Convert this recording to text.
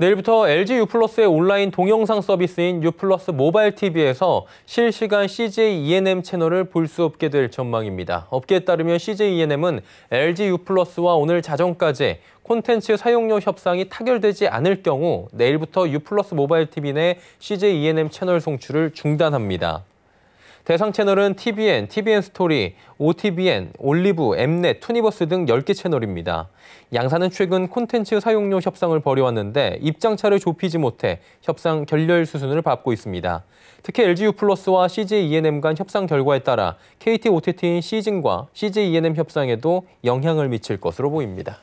내일부터 LG 유플러스의 온라인 동영상 서비스인 유플러스 모바일 TV에서 실시간 CJ ENM 채널을 볼 수 없게 될 전망입니다. 업계에 따르면 CJ ENM은 LG U+와 오늘 자정까지 콘텐츠 사용료 협상이 타결되지 않을 경우 내일부터 U+ 모바일 TV 내 CJ ENM 채널 송출을 중단합니다. 대상 채널은 TBN, TBN 스토리, OTBN, 올리브, 엠넷, 투니버스 등 10개 채널입니다. 양사는 최근 콘텐츠 사용료 협상을 벌여왔는데 입장차를 좁히지 못해 협상 결렬 수순을 밟고 있습니다. 특히 LGU 플러스와 CJ E&M 간 협상 결과에 따라 KT OTT인 시즌과 CJ E&M 협상에도 영향을 미칠 것으로 보입니다.